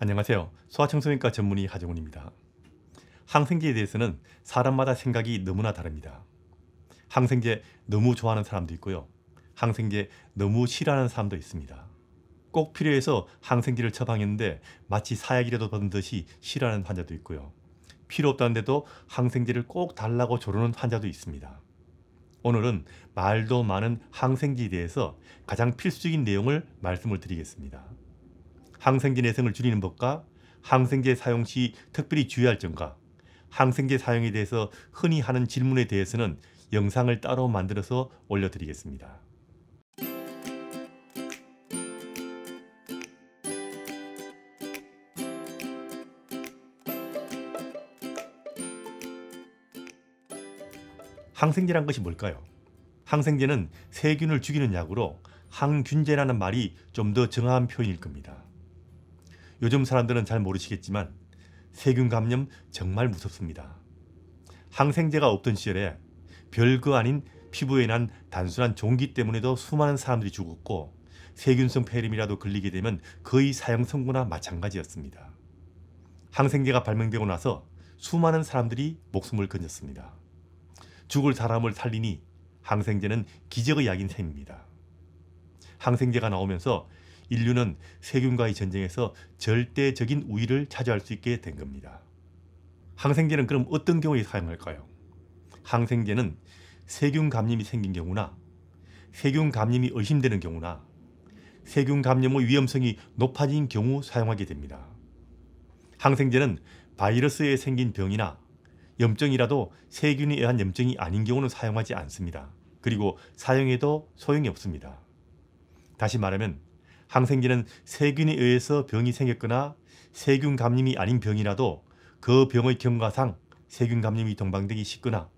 안녕하세요. 소아청소년과 전문의 하정훈입니다. 항생제에 대해서는 사람마다 생각이 너무나 다릅니다. 항생제 너무 좋아하는 사람도 있고요. 항생제 너무 싫어하는 사람도 있습니다. 꼭 필요해서 항생제를 처방했는데 마치 사약이라도 받은 듯이 싫어하는 환자도 있고요. 필요 없다는데도 항생제를 꼭 달라고 조르는 환자도 있습니다. 오늘은 말도 많은 항생제에 대해서 가장 필수적인 내용을 말씀을 드리겠습니다. 항생제 내성을 줄이는 법과 항생제 사용 시 특별히 주의할 점과 항생제 사용에 대해서 흔히 하는 질문에 대해서는 영상을 따로 만들어서 올려드리겠습니다. 항생제란 것이 뭘까요? 항생제는 세균을 죽이는 약으로 항균제라는 말이 좀 더 정확한 표현일 겁니다. 요즘 사람들은 잘 모르시겠지만 세균 감염 정말 무섭습니다. 항생제가 없던 시절에 별거 아닌 피부에 난 단순한 종기 때문에도 수많은 사람들이 죽었고 세균성 폐렴이라도 걸리게 되면 거의 사형선고나 마찬가지였습니다. 항생제가 발명되고 나서 수많은 사람들이 목숨을 건졌습니다. 죽을 사람을 살리니 항생제는 기적의 약인 셈입니다. 항생제가 나오면서 인류는 세균과의 전쟁에서 절대적인 우위를 차지할 수 있게 된 겁니다. 항생제는 그럼 어떤 경우에 사용할까요? 항생제는 세균 감염이 생긴 경우나 세균 감염이 의심되는 경우나 세균 감염의 위험성이 높아진 경우 사용하게 됩니다. 항생제는 바이러스에 생긴 병이나 염증이라도 세균에 의한 염증이 아닌 경우는 사용하지 않습니다. 그리고 사용해도 소용이 없습니다. 다시 말하면 항생제는 세균에 의해서 병이 생겼거나 세균 감염이 아닌 병이라도 그 병의 경과상 세균 감염이 동반되기 쉽거나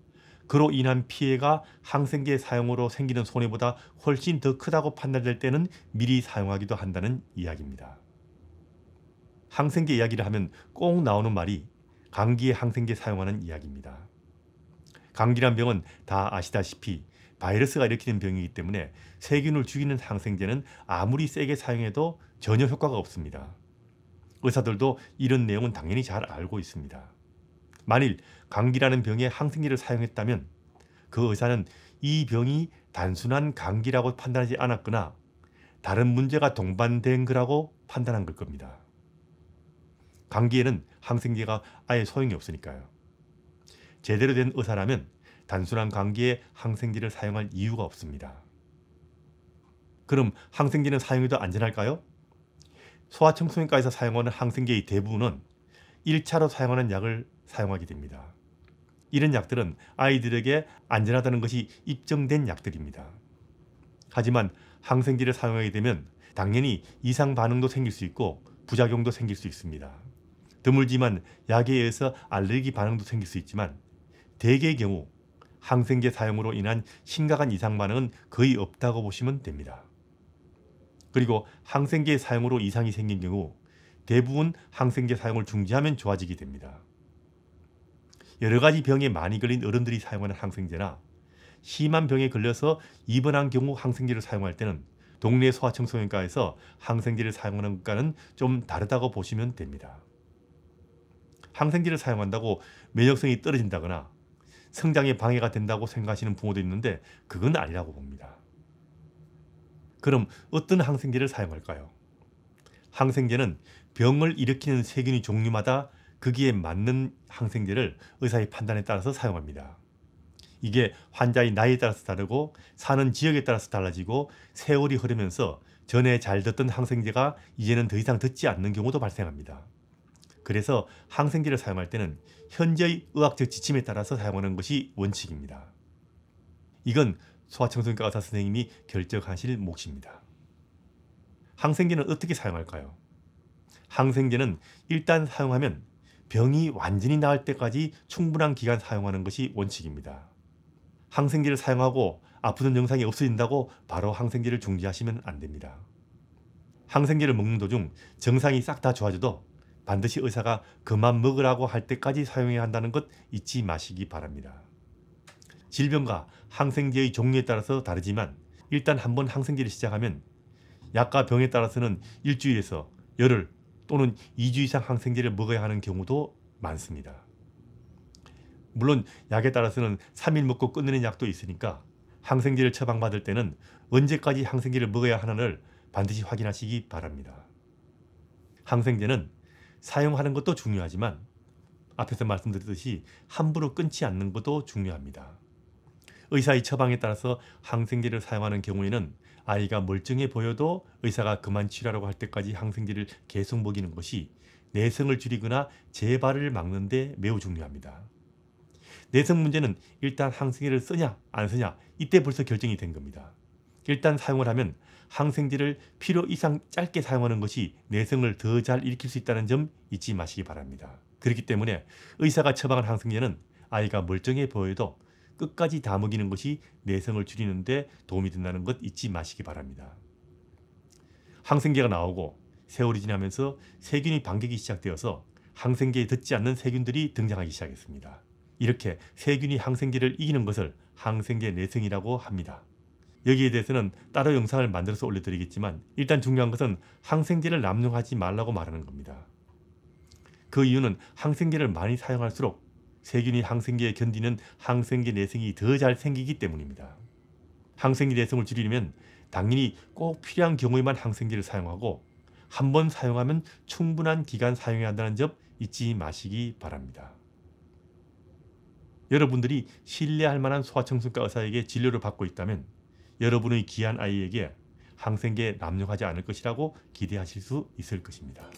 그로 인한 피해가 항생제 사용으로 생기는 손해보다 훨씬 더 크다고 판단될 때는 미리 사용하기도 한다는 이야기입니다. 항생제 이야기를 하면 꼭 나오는 말이 감기에 항생제 사용하는 이야기입니다. 감기란 병은 다 아시다시피 바이러스가 일으키는 병이기 때문에 세균을 죽이는 항생제는 아무리 세게 사용해도 전혀 효과가 없습니다. 의사들도 이런 내용은 당연히 잘 알고 있습니다. 만일 감기라는 병에 항생제를 사용했다면 그 의사는 이 병이 단순한 감기라고 판단하지 않았거나 다른 문제가 동반된 거라고 판단한 걸 겁니다. 감기에는 항생제가 아예 소용이 없으니까요. 제대로 된 의사라면 단순한 감기에 항생제를 사용할 이유가 없습니다. 그럼 항생제는 사용이 더 안전할까요? 소아청소년과에서 사용하는 항생제의 대부분은 1차로 사용하는 약을 사용하게 됩니다. 이런 약들은 아이들에게 안전하다는 것이 입증된 약들입니다. 하지만 항생제를 사용하게 되면 당연히 이상 반응도 생길 수 있고 부작용도 생길 수 있습니다. 드물지만 약에 의해서 알레르기 반응도 생길 수 있지만 대개의 경우 항생제 사용으로 인한 심각한 이상 반응은 거의 없다고 보시면 됩니다. 그리고 항생제 사용으로 이상이 생긴 경우 대부분 항생제 사용을 중지하면 좋아지게 됩니다. 여러 가지 병에 많이 걸린 어른들이 사용하는 항생제나 심한 병에 걸려서 입원한 경우 항생제를 사용할 때는 동네 소아청소년과에서 항생제를 사용하는 것과는 좀 다르다고 보시면 됩니다. 항생제를 사용한다고 면역성이 떨어진다거나 성장에 방해가 된다고 생각하시는 부모도 있는데 그건 아니라고 봅니다. 그럼 어떤 항생제를 사용할까요? 항생제는 병을 일으키는 세균의 종류마다 거기에 맞는 항생제를 의사의 판단에 따라서 사용합니다. 이게 환자의 나이에 따라서 다르고 사는 지역에 따라서 달라지고 세월이 흐르면서 전에 잘 듣던 항생제가 이제는 더 이상 듣지 않는 경우도 발생합니다. 그래서 항생제를 사용할 때는 현재의 의학적 지침에 따라서 사용하는 것이 원칙입니다. 이건 소아청소년과 의사 선생님이 결정하실 몫입니다. 항생제는 어떻게 사용할까요? 항생제는 일단 사용하면 병이 완전히 나을 때까지 충분한 기간 사용하는 것이 원칙입니다. 항생제를 사용하고 아프던 증상이 없어진다고 바로 항생제를 중지하시면 안 됩니다. 항생제를 먹는 도중 증상이 싹 다 좋아져도 반드시 의사가 그만 먹으라고 할 때까지 사용해야 한다는 것 잊지 마시기 바랍니다. 질병과 항생제의 종류에 따라서 다르지만 일단 한번 항생제를 시작하면 약과 병에 따라서는 일주일에서 열흘 또는 2주 이상 항생제를 먹어야 하는 경우도 많습니다. 물론 약에 따라서는 3일 먹고 끝내는 약도 있으니까 항생제를 처방받을 때는 언제까지 항생제를 먹어야 하나를 반드시 확인하시기 바랍니다. 항생제는 사용하는 것도 중요하지만 앞에서 말씀드렸듯이 함부로 끊지 않는 것도 중요합니다. 의사의 처방에 따라서 항생제를 사용하는 경우에는 아이가 멀쩡해 보여도 의사가 그만 치료하라고 할 때까지 항생제를 계속 먹이는 것이 내성을 줄이거나 재발을 막는 데 매우 중요합니다. 내성 문제는 일단 항생제를 쓰냐 안 쓰냐 이때 벌써 결정이 된 겁니다. 일단 사용을 하면 항생제를 필요 이상 짧게 사용하는 것이 내성을 더 잘 일으킬 수 있다는 점 잊지 마시기 바랍니다. 그렇기 때문에 의사가 처방한 항생제는 아이가 멀쩡해 보여도 끝까지 다 먹이는 것이 내성을 줄이는데 도움이 된다는 것 잊지 마시기 바랍니다. 항생제가 나오고 세월이 지나면서 세균이 반격이 시작되어서 항생제에 듣지 않는 세균들이 등장하기 시작했습니다. 이렇게 세균이 항생제를 이기는 것을 항생제 내성이라고 합니다. 여기에 대해서는 따로 영상을 만들어서 올려드리겠지만 일단 중요한 것은 항생제를 남용하지 말라고 말하는 겁니다. 그 이유는 항생제를 많이 사용할수록 세균이 항생제에 견디는 항생제 내성이 더 잘 생기기 때문입니다. 항생제 내성을 줄이려면 당연히 꼭 필요한 경우에만 항생제를 사용하고 한 번 사용하면 충분한 기간 사용해야 한다는 점 잊지 마시기 바랍니다. 여러분들이 신뢰할 만한 소아청소과 의사에게 진료를 받고 있다면 여러분의 귀한 아이에게 항생제 남용하지 않을 것이라고 기대하실 수 있을 것입니다.